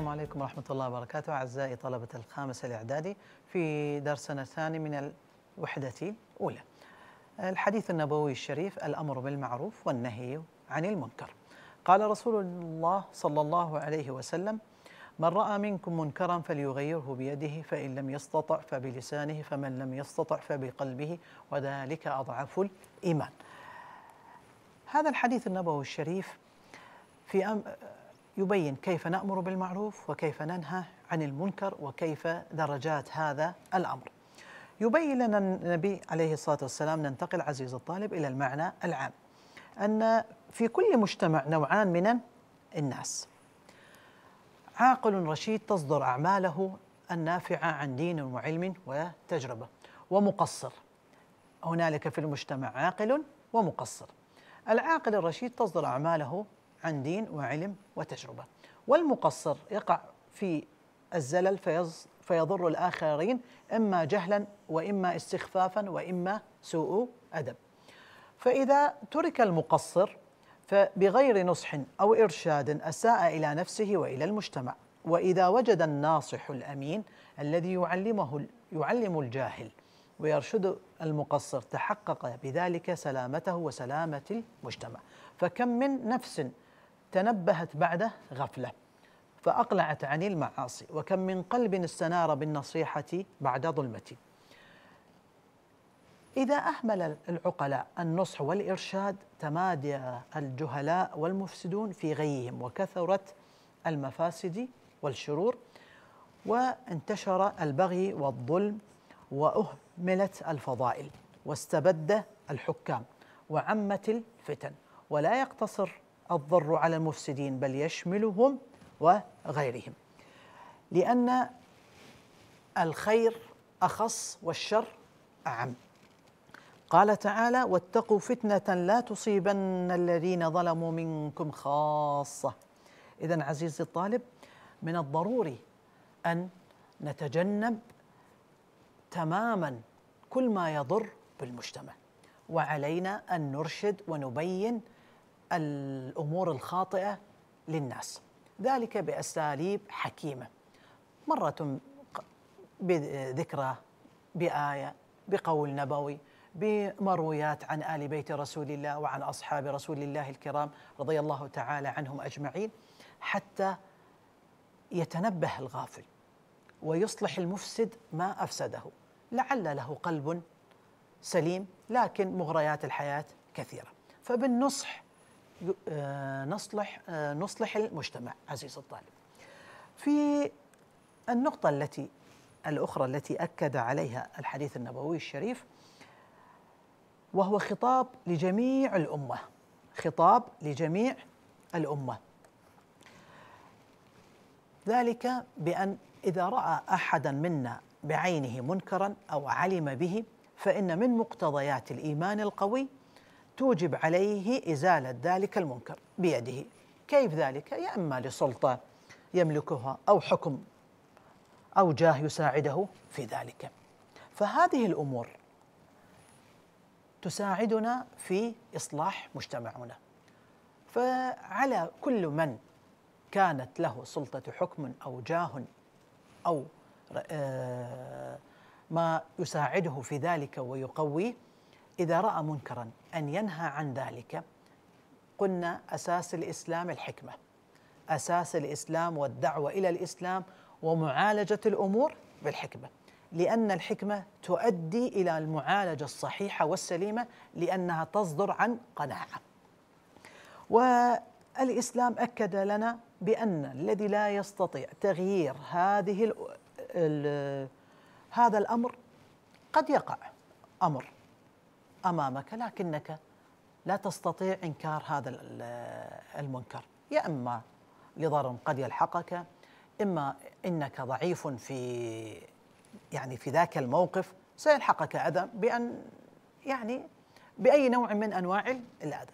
السلام عليكم ورحمة الله وبركاته أعزائي طلبة الخامس الإعدادي في درسنا الثاني من الوحدة الأولى الحديث النبوي الشريف الأمر بالمعروف والنهي عن المنكر قال رسول الله صلى الله عليه وسلم من رأى منكم منكرا فليغيره بيده فإن لم يستطع فبلسانه فمن لم يستطع فبقلبه وذلك أضعف الإيمان هذا الحديث النبوي الشريف في يبين كيف نأمر بالمعروف وكيف ننهى عن المنكر وكيف درجات هذا الأمر يبين لنا النبي عليه الصلاة والسلام ننتقل عزيز الطالب إلى المعنى العام أن في كل مجتمع نوعان من الناس عاقل رشيد تصدر أعماله النافعة عن دين وعلم وتجربة ومقصر هنالك في المجتمع عاقل ومقصر العاقل الرشيد تصدر أعماله عن دين وعلم وتجربة والمقصر يقع في الزلل فيز فيضر الآخرين إما جهلا وإما استخفافا وإما سوء أدب فإذا ترك المقصر فبغير نصح أو إرشاد أساء إلى نفسه وإلى المجتمع وإذا وجد الناصح الأمين الذي يعلمه يعلم الجاهل ويرشد المقصر تحقق بذلك سلامته وسلامة المجتمع فكم من نفس تنبهت بعده غفلة فأقلعت عن المعاصي وكم من قلب استنار بالنصيحة بعد ظلمتي إذا أهمل العقلاء النصح والإرشاد تمادى الجهلاء والمفسدون في غيهم وكثرت المفاسد والشرور وانتشر البغي والظلم وأهملت الفضائل واستبد الحكام وعمت الفتن ولا يقتصر الضر على المفسدين بل يشملهم وغيرهم لأن الخير أخص والشر أعم قال تعالى واتقوا فتنة لا تصيبن الذين ظلموا منكم خاصة إذا عزيزي الطالب من الضروري أن نتجنب تماما كل ما يضر بالمجتمع وعلينا أن نرشد ونبين الامور الخاطئه للناس ذلك باساليب حكيمه مره بذكرى بايه بقول نبوي بمرويات عن ال بيت رسول الله وعن اصحاب رسول الله الكرام رضي الله تعالى عنهم اجمعين حتى يتنبه الغافل ويصلح المفسد ما افسده لعل له قلب سليم لكن مغريات الحياه كثيره فبالنصح آه، نصلح آه، نصلح المجتمع عزيز الطالب في النقطة التي الأخرى التي أكد عليها الحديث النبوي الشريف وهو خطاب لجميع الأمة خطاب لجميع الأمة ذلك بأن إذا رأى أحدا منا بعينه منكرا أو علم به فإن من مقتضيات الإيمان القوي توجب عليه إزالة ذلك المنكر بيده كيف ذلك؟ يا إما لسلطة يملكها أو حكم أو جاه يساعده في ذلك فهذه الأمور تساعدنا في إصلاح مجتمعنا فعلى كل من كانت له سلطة حكم أو جاه أو آه، ما يساعده في ذلك ويقويه إذا رأى منكرا أن ينهى عن ذلك قلنا أساس الإسلام الحكمة أساس الإسلام والدعوة إلى الإسلام ومعالجة الأمور بالحكمة لأن الحكمة تؤدي إلى المعالجة الصحيحة والسليمة لأنها تصدر عن قناعة والإسلام أكد لنا بأن الذي لا يستطيع تغيير هذه هذا الأمر قد يقع أمر امامك لكنك لا تستطيع انكار هذا المنكر يا اما لضرر قد يلحقك اما انك ضعيف في يعني في ذاك الموقف سيلحقك اذى بان يعني باي نوع من انواع الاذى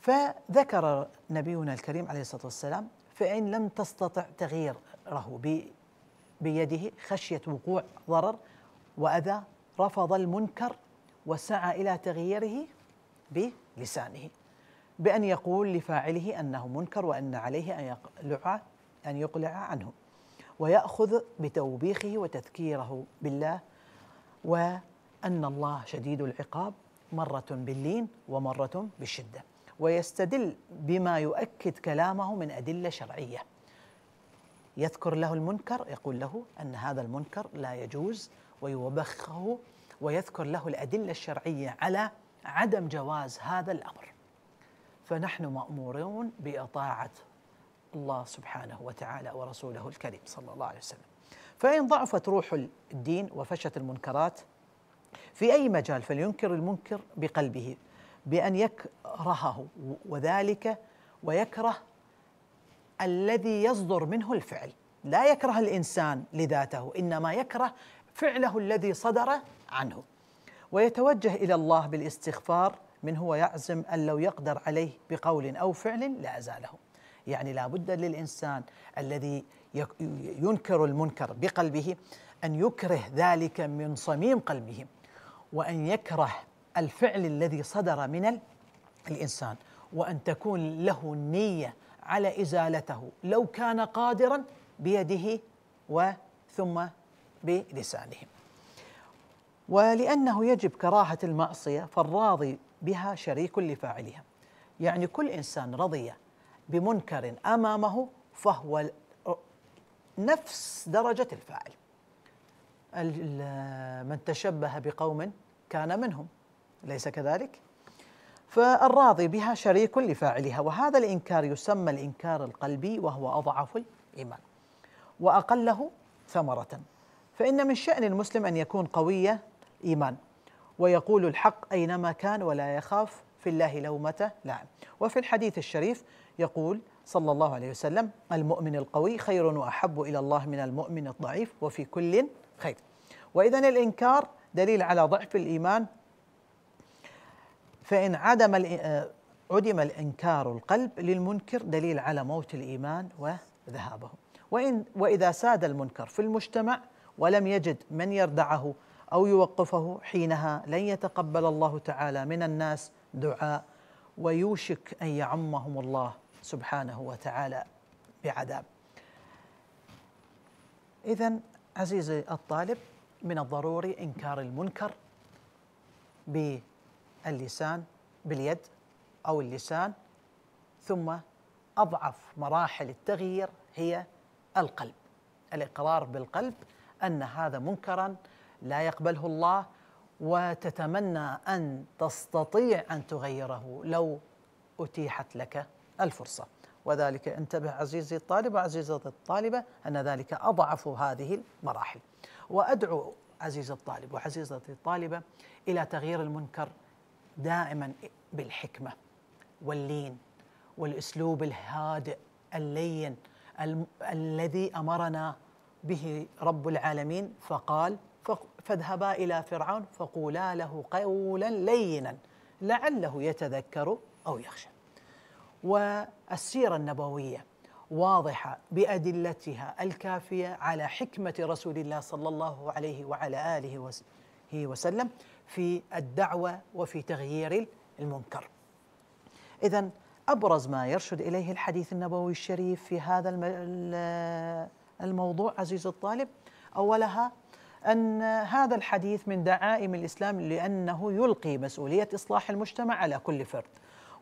فذكر نبينا الكريم عليه الصلاه والسلام فان لم تستطع تغييره بيده خشيه وقوع ضرر واذى رفض المنكر وسعى إلى تغييره بلسانه بأن يقول لفاعله أنه منكر وأن عليه أن يقلع أن يقلع عنه ويأخذ بتوبيخه وتذكيره بالله وأن الله شديد العقاب مرة باللين ومرة بالشدة ويستدل بما يؤكد كلامه من أدلة شرعية يذكر له المنكر يقول له أن هذا المنكر لا يجوز ويوبخه ويذكر له الأدلة الشرعية على عدم جواز هذا الأمر فنحن مأمورون بإطاعة الله سبحانه وتعالى ورسوله الكريم صلى الله عليه وسلم فإن ضعفت روح الدين وفشت المنكرات في أي مجال فلينكر المنكر بقلبه بأن يكرهه وذلك ويكره الذي يصدر منه الفعل لا يكره الإنسان لذاته إنما يكره فعله الذي صدر عنه ويتوجه الى الله بالاستغفار من هو يعزم ان لو يقدر عليه بقول او فعل لازاله يعني لابد للانسان الذي ينكر المنكر بقلبه ان يكره ذلك من صميم قلبه وان يكره الفعل الذي صدر من الانسان وان تكون له نيه على ازالته لو كان قادرا بيده وثم بلسانهم ولأنه يجب كراهة المعصية فالراضي بها شريك لفاعلها يعني كل إنسان رضي بمنكر أمامه فهو نفس درجة الفاعل من تشبه بقوم كان منهم ليس كذلك فالراضي بها شريك لفاعلها وهذا الإنكار يسمى الإنكار القلبي وهو أضعف الإيمان وأقله ثمرة فإن من شأن المسلم أن يكون قوي إيمان ويقول الحق أينما كان ولا يخاف في الله لومة لا وفي الحديث الشريف يقول صلى الله عليه وسلم المؤمن القوي خير وأحب إلى الله من المؤمن الضعيف وفي كل خير وإذا الإنكار دليل على ضعف الإيمان فإن عدم آه، عدم الإنكار القلب للمنكر دليل على موت الإيمان وذهابه وإن وإذا ساد المنكر في المجتمع ولم يجد من يردعه أو يوقفه حينها لن يتقبل الله تعالى من الناس دعاء ويوشك أن يعمهم الله سبحانه وتعالى بعذاب إذا عزيزي الطالب من الضروري إنكار المنكر باللسان باليد أو اللسان ثم أضعف مراحل التغيير هي القلب الإقرار بالقلب ان هذا منكرا لا يقبله الله وتتمنى ان تستطيع ان تغيره لو اتيحت لك الفرصه وذلك انتبه عزيزي الطالب وعزيزتي الطالبه ان ذلك اضعف هذه المراحل وادعو عزيزي الطالب وعزيزتي الطالبه الى تغيير المنكر دائما بالحكمه واللين والاسلوب الهادئ اللين الذي امرنا به رب العالمين فقال فاذهبا إلى فرعون فقولا له قولا لينا لعله يتذكر أو يخشى والسيرة النبوية واضحة بأدلتها الكافية على حكمة رسول الله صلى الله عليه وعلى آله وسلم في الدعوة وفي تغيير المنكر إذا أبرز ما يرشد إليه الحديث النبوي الشريف في هذا الموضوع عزيز الطالب أولها أن هذا الحديث من دعائم الإسلام لأنه يلقي مسؤولية إصلاح المجتمع على كل فرد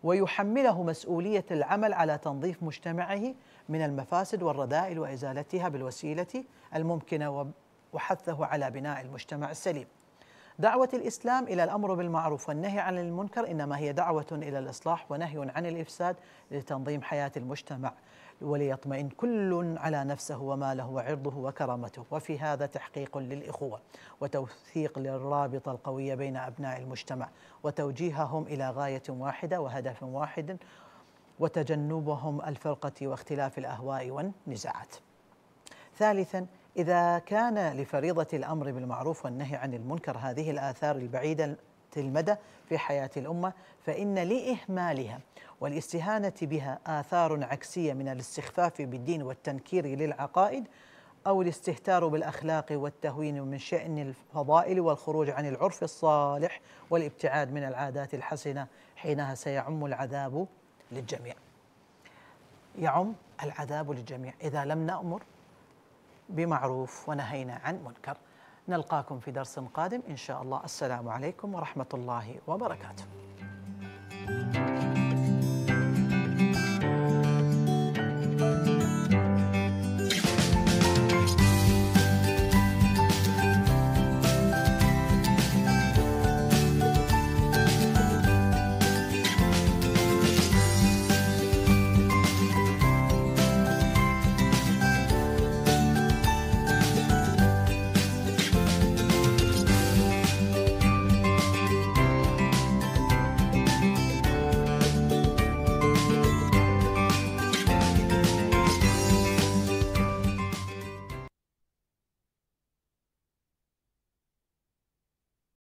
ويحمله مسؤولية العمل على تنظيف مجتمعه من المفاسد والرذائل وإزالتها بالوسيلة الممكنة وحثه على بناء المجتمع السليم دعوة الإسلام إلى الأمر بالمعروف والنهي عن المنكر إنما هي دعوة إلى الإصلاح ونهي عن الإفساد لتنظيم حياة المجتمع وليطمئن كل على نفسه وماله وعرضه وكرامته وفي هذا تحقيق للإخوة وتوثيق للرابطة القوية بين أبناء المجتمع وتوجيههم إلى غاية واحدة وهدف واحد وتجنبهم الفرقة واختلاف الأهواء والنزاعات ثالثا إذا كان لفريضة الأمر بالمعروف والنهي عن المنكر هذه الآثار البعيدة المدى في حياة الأمة فإن لإهمالها والاستهانة بها آثار عكسية من الاستخفاف بالدين والتنكير للعقائد أو الاستهتار بالأخلاق والتهوين من شأن الفضائل والخروج عن العرف الصالح والابتعاد من العادات الحسنة حينها سيعم العذاب للجميع يعم العذاب للجميع إذا لم نأمر بمعروف ونهينا عن منكر نلقاكم في درس قادم إن شاء الله السلام عليكم ورحمة الله وبركاته